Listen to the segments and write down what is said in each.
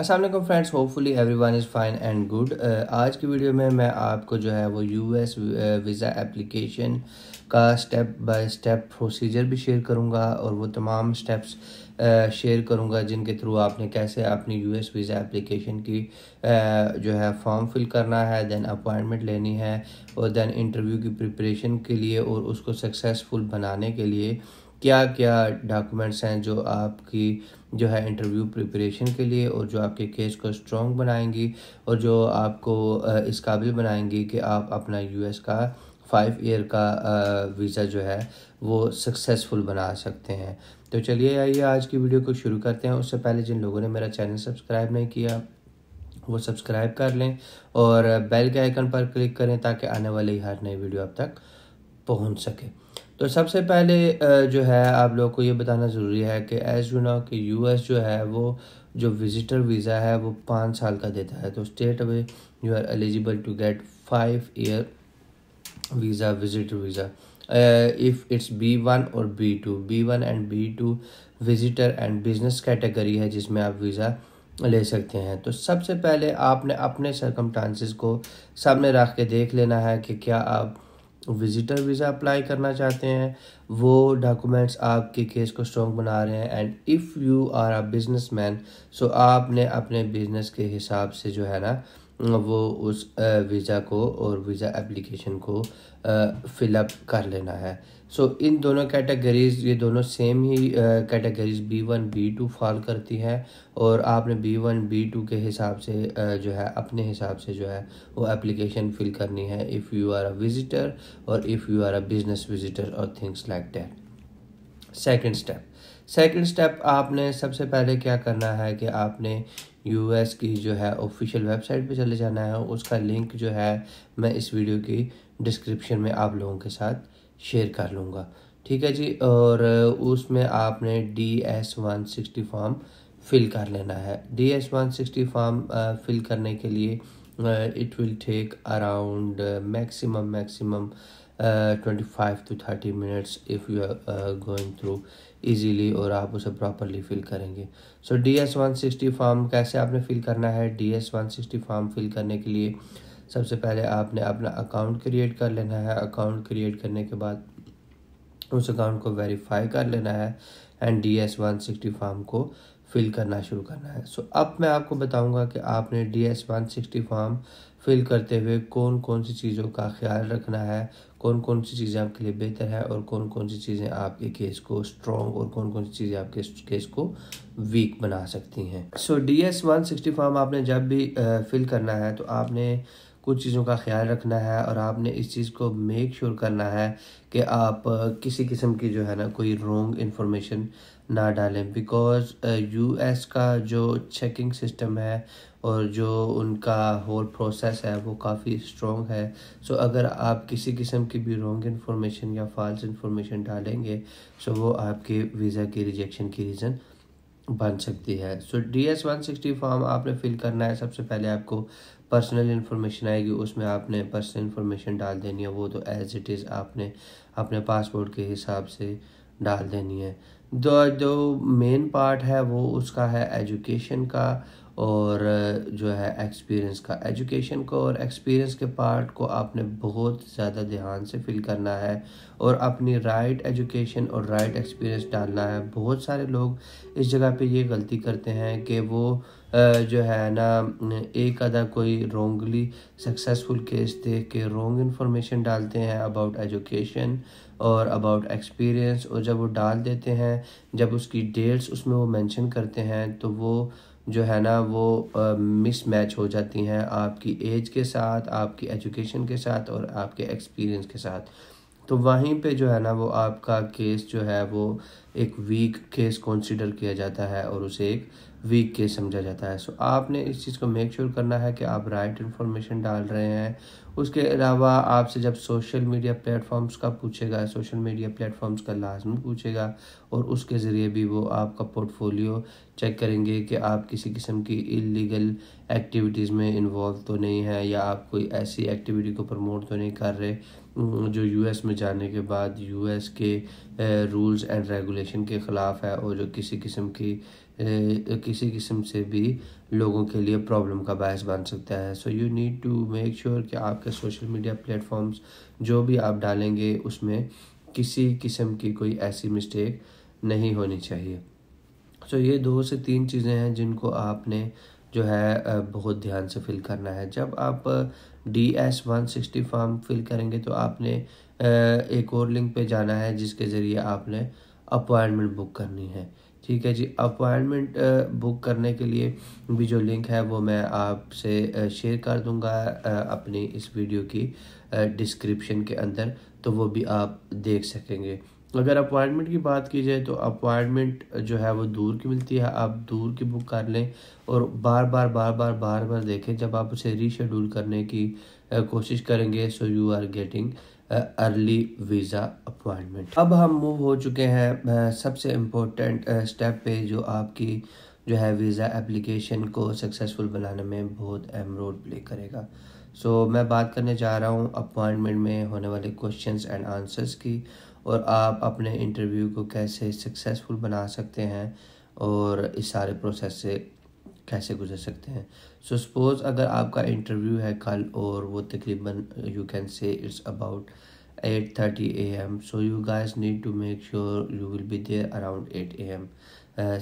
Aslam friends hopefully everyone is fine and good आज की video में मैं आपको जो है वो यू एस वीज़ा एप्लीकेशन का स्टेप बाय स्टेप प्रोसीजर भी शेयर करूँगा और वो तमाम स्टेप्स शेयर करूँगा जिनके थ्रू आपने कैसे अपनी यू एस वीज़ा एप्लीकेशन की uh, जो है फॉर्म फिल करना है दैन अपॉइंटमेंट लेनी है और दैन इंटरव्यू की प्रिपरेशन के लिए और उसको सक्सेसफुल बनाने के लिए क्या क्या डॉक्यूमेंट्स हैं जो आपकी जो है इंटरव्यू प्रिपरेशन के लिए और जो आपके केस को स्ट्रॉन्ग बनाएंगी और जो आपको इस काबिल बनाएंगी कि आप अपना यूएस का फाइव ईयर का वीज़ा जो है वो सक्सेसफुल बना सकते हैं तो चलिए आइए आज की वीडियो को शुरू करते हैं उससे पहले जिन लोगों ने मेरा चैनल सब्सक्राइब नहीं किया वो सब्सक्राइब कर लें और बेल के आइकन पर क्लिक करें ताकि आने वाली हर नई वीडियो आप तक पहुंच सके तो सबसे पहले जो है आप लोगों को ये बताना ज़रूरी है कि एज यू नो कि यूएस जो है वो जो विज़िटर वीज़ा है वो पाँच साल का देता है तो straight away you are eligible to get five year visa visitor visa if it's B one और B two B one and B two visitor and business category है जिसमें आप वीज़ा ले सकते हैं तो सबसे पहले आपने अपने सरकमटांसिस को सामने रख के देख लेना है कि क्या आप तो विज़िटर वीज़ा अप्लाई करना चाहते हैं वो डॉक्यूमेंट्स आपके केस को स्ट्रॉन्ग बना रहे हैं and if you are a business man so आपने अपने बिजनेस के हिसाब से जो है ना वो उस वीज़ा को और वीज़ा एप्लीकेशन को फिलअप कर लेना है सो so, इन दोनों कैटेगरीज़ ये दोनों सेम ही categories B one B two fall करती है और आपने बी वन बी टू के हिसाब से uh, जो है अपने हिसाब से जो है वो एप्लीकेशन फिल करनी है if you are a visitor और if you are a business visitor और things like that second step second step आपने सबसे पहले क्या करना है कि आपने यूएस की जो है ऑफिशियल वेबसाइट पे चले जाना है उसका लिंक जो है मैं इस वीडियो की डिस्क्रिप्शन में आप लोगों के साथ शेयर कर लूँगा ठीक है जी और उसमें आपने D S one sixty form fill कर लेना है D S one sixty form fill करने के लिए it will take around maximum maximum twenty five to thirty minutes if you are going through easily और आप उसे प्रॉपरली फिल करेंगे so D S one sixty form कैसे आपने fill करना है D S one sixty form fill करने के लिए सबसे पहले आपने अपना अकाउंट क्रिएट कर लेना है अकाउंट क्रिएट करने के बाद उस अकाउंट को वेरीफाई कर लेना है and D S one sixty form को फिल करना शुरू करना है सो so, अब मैं आपको बताऊंगा कि आपने D S one sixty form fill करते हुए कौन कौन सी चीज़ों का ख्याल रखना है कौन कौन सी चीज़ें आपके लिए बेहतर है और कौन कौन सी चीज़ें आपके केस को स्ट्रॉन्ग और कौन कौन सी चीज़ें आपके केस को वीक बना सकती हैं so D S one sixty form आपने जब भी फिल करना है तो आपने कुछ चीज़ों का ख्याल रखना है और आपने इस चीज़ को मेक श्योर sure करना है कि आप किसी किस्म की जो है ना कोई रॉन्ग इन्फॉर्मेशन ना डालें बिकॉज़ यूएस का जो चेकिंग सिस्टम है और जो उनका होल प्रोसेस है वो काफ़ी स्ट्रॉन्ग है सो so, अगर आप किसी किस्म की भी रॉन्ग इन्फॉर्मेशन या फॉल्स इन्फॉर्मेशन डालेंगे सो so वो आपके वीज़ा के रिजेक्शन की रीज़न बन सकती है so D S one sixty form आपने फिल करना है सबसे पहले आपको पर्सनल इन्फॉर्मेशन आएगी उसमें आपने पर्सनल इन्फॉर्मेशन डाल देनी है वो तो एज इट इज़ आपने अपने पासपोर्ट के हिसाब से डाल देनी है दो जो मेन पार्ट है वो उसका है एजुकेशन का और जो है एक्सपीरियंस का एजुकेशन को और एक्सपीरियंस के पार्ट को आपने बहुत ज़्यादा ध्यान से फिल करना है और अपनी राइट एजुकेशन और राइट एक्सपीरियंस डालना है बहुत सारे लोग इस जगह पे ये गलती करते हैं कि वो जो है ना एक अदा कोई रोंगली सक्सेसफुल केस देख के रोंग इन्फॉर्मेशन डालते हैं अबाउट एजुकेशन और अबाउट एक्सपीरियंस और जब वो डाल देते हैं जब उसकी डेट्स उसमें वो मेंशन करते हैं तो वो जो है ना वो मिस मैच हो जाती हैं आपकी एज के साथ आपकी एजुकेशन के साथ और आपके एक्सपीरियंस के साथ तो वहीं पे जो है ना वो आपका केस जो है वो एक वीक केस कंसीडर किया जाता है और उसे एक वीक केस समझा जाता है सो आपने इस चीज़ को मेक श्योर sure करना है कि आप राइट इन्फॉर्मेशन डाल रहे हैं उसके अलावा आपसे जब सोशल मीडिया प्लेटफॉर्म्स का पूछेगा सोशल मीडिया प्लेटफॉर्म्स का लाजमी पूछेगा और उसके ज़रिए भी वो आपका पोर्टफोलियो चेक करेंगे कि आप किसी किस्म की इलीगल एक्टिविटीज़ में इन्वॉल्व तो नहीं है या आप कोई ऐसी एक्टिविटी को प्रमोट तो नहीं कर रहे जो यूएस में जाने के बाद यूएस के रूल्स एंड रेगुलेशन के ख़िलाफ़ है और जो किसी किस्म की किसी किस्म से भी लोगों के लिए प्रॉब्लम का बायस बन सकता है so you need to make sure कि आपके सोशल मीडिया प्लेटफॉर्म्स जो भी आप डालेंगे उसमें किसी किस्म की कोई ऐसी मिस्टेक नहीं होनी चाहिए सो so, ये दो से तीन चीज़ें हैं जिनको आपने जो है बहुत ध्यान से फिल करना है जब आप D S one sixty form fill करेंगे तो आपने एक और लिंक पे जाना है जिसके ज़रिए आपने अपॉइंटमेंट बुक करनी है ठीक है जी अपॉइंटमेंट बुक करने के लिए भी जो लिंक है वो मैं आपसे शेयर कर दूंगा अपनी इस वीडियो की डिस्क्रिप्शन के अंदर तो वो भी आप देख सकेंगे अगर अपॉइंटमेंट की बात की जाए तो अपॉइंटमेंट जो है वो दूर की मिलती है आप दूर की बुक कर लें और बार बार बार बार बार बार देखें जब आप उसे रीशेड्यूल करने की कोशिश करेंगे so you are getting early visa appointment अब हम मूव हो चुके हैं सबसे इम्पोर्टेंट स्टेप पे जो आपकी जो है वीज़ा एप्लीकेशन को सक्सेसफुल बनाने में बहुत अहम रोल प्ले करेगा सो so, मैं बात करने जा रहा हूँ अपॉइंटमेंट में होने वाले क्वेश्चंस एंड आंसर्स की और आप अपने इंटरव्यू को कैसे सक्सेसफुल बना सकते हैं और इस सारे प्रोसेस से कैसे गुजर सकते हैं सो so सपोज़ अगर आपका इंटरव्यू है कल और वो तकरीबन you can say it's about eight thirty A M so you guys need to make sure you will be there around eight A M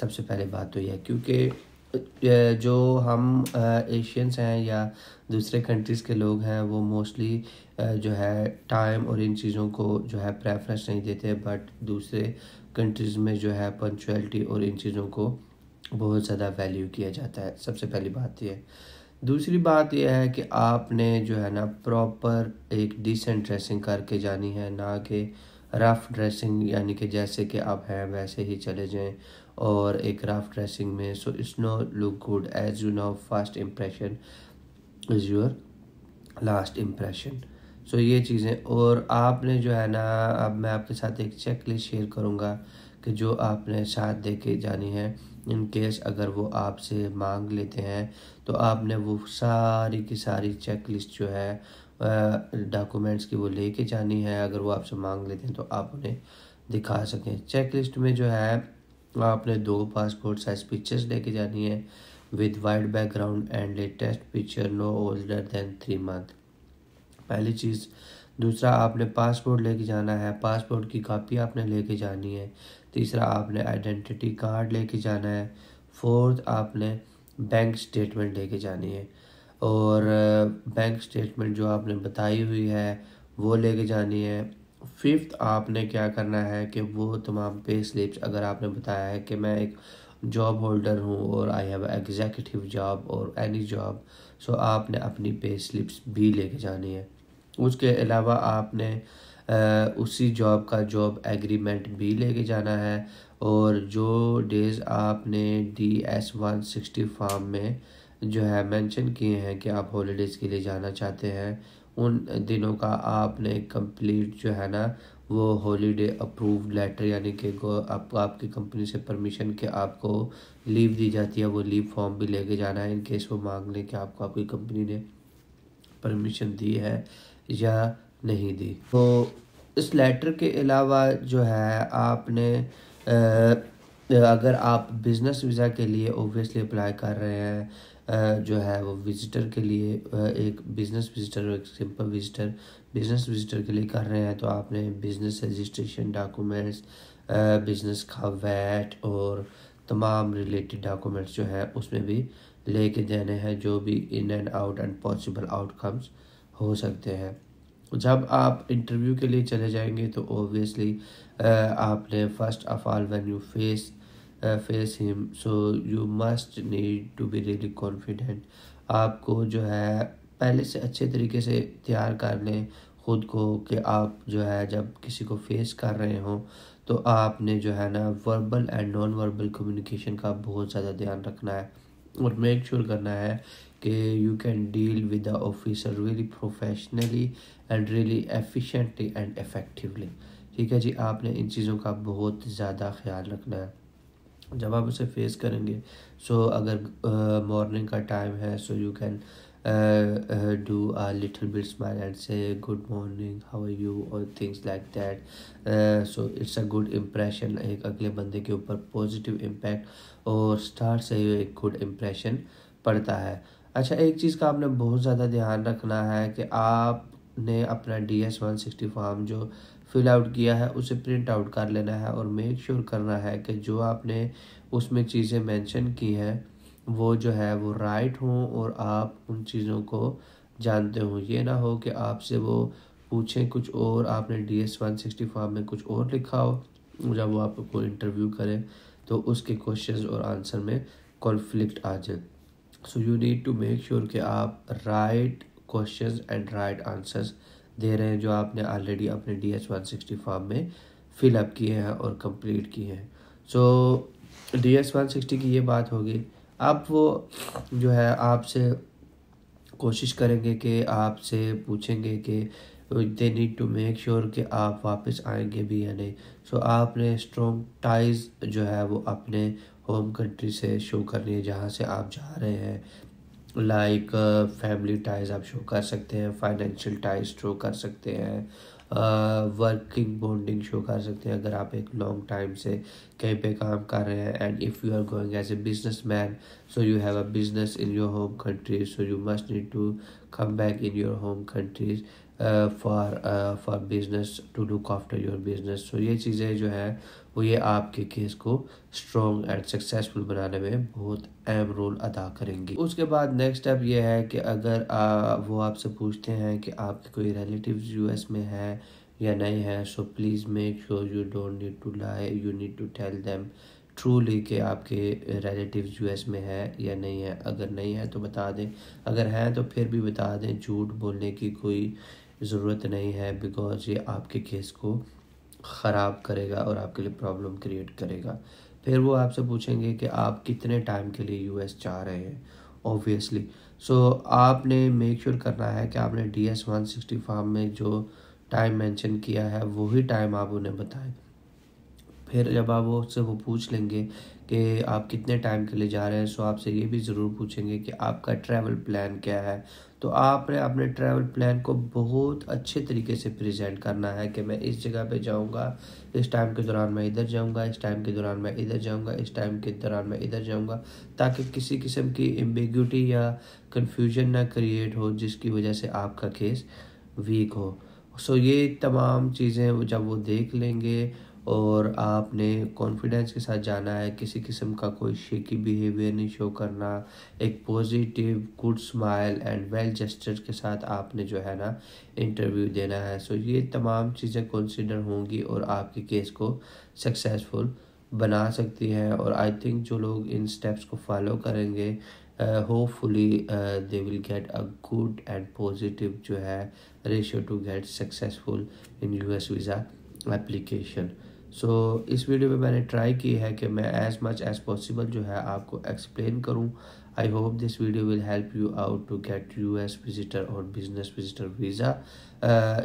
सबसे पहले बात तो यह क्योंकि uh, जो हम एशियंस uh, हैं या दूसरे कंट्रीज़ के लोग हैं वो मोस्टली uh, जो है टाइम और इन चीज़ों को जो है प्रेफरेंस नहीं देते बट दूसरे कंट्रीज़ में जो है पंचुअलिटी और इन चीज़ों को बहुत ज़्यादा वैल्यू किया जाता है सबसे पहली बात तो यह दूसरी बात यह है कि आपने जो है ना प्रॉपर एक डिसेंट ड्रेसिंग करके जानी है ना कि रफ़ ड्रेसिंग यानी कि जैसे कि आप हैं वैसे ही चले जाएं और एक रफ़ ड्रेसिंग में so it's no look good as you know first impression is your last impression so ये चीज़ें और आपने जो है ना अब मैं आपके साथ एक चेक लिस्ट शेयर करूँगा कि जो आपने साथ दे के जानी है इन केस अगर वो आपसे मांग लेते हैं तो आपने वो सारी की सारी चेक लिस्ट जो है डॉक्यूमेंट्स की वो लेके जानी है अगर वो आपसे मांग लेते हैं तो आप उन्हें दिखा सकें चेक लिस्ट में जो है आपने दो पासपोर्ट साइज पिक्चर्स लेके जानी है with wide background and latest picture no older than three month पहली चीज़ दूसरा आपने पासपोर्ट लेके जाना है पासपोर्ट की कापी आपने लेके जानी है तीसरा आपने आइडेंटिटी कार्ड लेके जाना है फोर्थ आपने बैंक स्टेटमेंट लेके जानी है और बैंक स्टेटमेंट जो आपने बताई हुई है वो लेके जानी है फिफ्थ आपने क्या करना है कि वो तमाम पे स्लिप्स अगर आपने बताया है कि मैं एक जॉब होल्डर हूँ और आई हैव एग्जीक्यूटिव जॉब और एनी जॉब सो आपने अपनी पे स्लिप्स भी लेके जानी है उसके अलावा आपने उसी जॉब का जॉब एग्रीमेंट भी लेके जाना है और जो डेज़ आपने D S one sixty form में जो है मेंशन किए हैं कि आप हॉलीडेज़ के लिए जाना चाहते हैं उन दिनों का आपने कंप्लीट जो है ना वो हॉलीडे अप्रूव लेटर यानी कि आप, आपकी कंपनी से परमिशन के आपको लीव दी जाती है वो लीव फॉर्म भी लेके जाना है इनकेस वो मांग लें कि आपको आपकी कंपनी ने परमिशन दी है या नहीं दी तो इस लेटर के अलावा जो है आपने अगर आप बिज़नेस वीज़ा के लिए ओबियसली अप्लाई कर रहे हैं जो है वो विज़िटर के लिए एक बिज़नेस विज़िटर एक सिंपल विज़िटर बिज़नेस विज़िटर के लिए कर रहे हैं तो आपने बिज़नेस रजिस्ट्रेशन डॉक्यूमेंट्स बिज़नेस का वैट और तमाम रिलेटेड डॉक्यूमेंट्स जो है उसमें भी लेके देने हैं जो भी in and out and possible outcomes हो सकते हैं जब आप इंटरव्यू के लिए चले जाएंगे तो ओबियसली आपने first of all when you face face him so you must need to be really confident आपको जो है पहले से अच्छे तरीके से तैयार कर लें ख़ुद को कि आप जो है जब किसी को फेस कर रहे हों तो आपने जो है ना verbal and non verbal communication का बहुत ज़्यादा ध्यान रखना है और मेक श्योर sure करना है कि you can deal with the officer very professionally and really efficiently and effectively ठीक है जी आपने इन चीज़ों का बहुत ज़्यादा ख्याल रखना है जब आप उसे फेस करेंगे सो so अगर मॉर्निंग uh, का टाइम है so you can do a little bit smile and say good morning how are you और things like that so it's a good impression एक अगले बंदे के ऊपर पॉजिटिव इम्पैक्ट और स्टार से एक गुड इम्प्रेशन पड़ता है अच्छा एक चीज़ का आपने बहुत ज़्यादा ध्यान रखना है कि आपने अपना D S one sixty form जो फिल आउट किया है उसे प्रिंट आउट कर लेना है और मेक श्योर sure करना है कि जो आपने उसमें चीज़ें मेंशन की हैं वो जो है वो राइट हों और आप उन चीज़ों को जानते हों ये ना हो कि आपसे वो पूछें कुछ और आपने D S one sixty form में कुछ और लिखा हो जब वो आपको इंटरव्यू करें तो उसके क्वेश्चंस और आंसर में कॉन्फ्लिक्ट आ जाए so you need to make sure कि आप right questions and right answers दे रहे हैं जो आपने ऑलरेडी अपने D H one sixty form में फिलअप किए हैं और कंप्लीट किए हैं so D S one sixty की ये बात होगी अब वो जो है आपसे कोशिश करेंगे कि आपसे पूछेंगे कि they need to make sure कि आप वापस आएंगे भी या नहीं सो so, आपने स्ट्रॉन्ग टाइज जो है वो अपने होम कंट्री से शो करनी है जहाँ से आप जा रहे हैं लाइक फैमिली टाइज आप शो कर सकते हैं फाइनेंशियल टाइज शो कर सकते हैं वर्किंग बॉन्डिंग शो कर सकते हैं अगर आप एक लॉन्ग टाइम से कहीं पे काम कर रहे हैं and if you are going as a business man so you have a business in your home country so you must need to come back in your home countries for for business to look after your business so ये चीज़ें जो है वो ये आपके case को strong and successful बनाने में बहुत अहम रोल अदा करेंगी उसके बाद नेक्स्ट स्टेप ये है कि अगर आ, uh, वो आपसे पूछते हैं कि आपके कोई रिलेटिव यूएस में है या नहीं है so please make sure you don't need to lie you need to tell them truly कि आपके रिलेटिव यूएस में है या नहीं है अगर नहीं है तो बता दें अगर हैं तो फिर भी बता दें झूठ बोलने की कोई ज़रूरत नहीं है बिकॉज ये आपके केस को ख़राब करेगा और आपके लिए प्रॉब्लम क्रिएट करेगा फिर वो आपसे पूछेंगे कि आप कितने टाइम के लिए यू एस चाह रहे हैं ऑब्वियसली सो so, आपने मेक श्योर sure करना है कि आपने D S one sixty form में जो टाइम मेंशन किया है वही टाइम आप उन्हें बताएं फिर जब आप वो उससे वो पूछ लेंगे कि आप कितने टाइम के लिए जा रहे हैं सो आपसे ये भी ज़रूर पूछेंगे कि आपका ट्रैवल प्लान क्या है तो आपने अपने ट्रैवल प्लान को बहुत अच्छे तरीके से प्रेजेंट करना है कि मैं इस जगह पे जाऊंगा इस टाइम के दौरान मैं इधर जाऊंगा इस टाइम के दौरान मैं इधर जाऊंगा इस टाइम के दौरान मैं इधर जाऊंगा ताकि किसी किस्म की एम्बिग्यूटी या कन्फ्यूजन ना क्रिएट हो जिसकी वजह से आपका केस वीक हो सो ये तमाम चीज़ें जब वो देख लेंगे और आपने कॉन्फिडेंस के साथ जाना है किसी किस्म का कोई शेकी बिहेवियर नहीं शो करना एक positive good smile and well gesture के साथ आपने जो है ना इंटरव्यू देना है सो ये तमाम चीज़ें कंसीडर होंगी और आपके केस को सक्सेसफुल बना सकती हैं और आई थिंक जो लोग इन स्टेप्स को फॉलो करेंगे hopefully they will get a good and positive जो है ratio to get successful in S visa application so so, इस वीडियो में मैंने ट्राई की है कि मैं एज मच एज पॉसिबल जो है आपको एक्सप्लेन करूं I hope this video will help you out to get US visitor और business visitor visa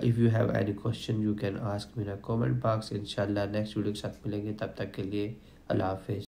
if you have any question you can ask me in comment box इनशाला next video के साथ मिलेंगे तब तक के लिए अल्लाह हाफिज़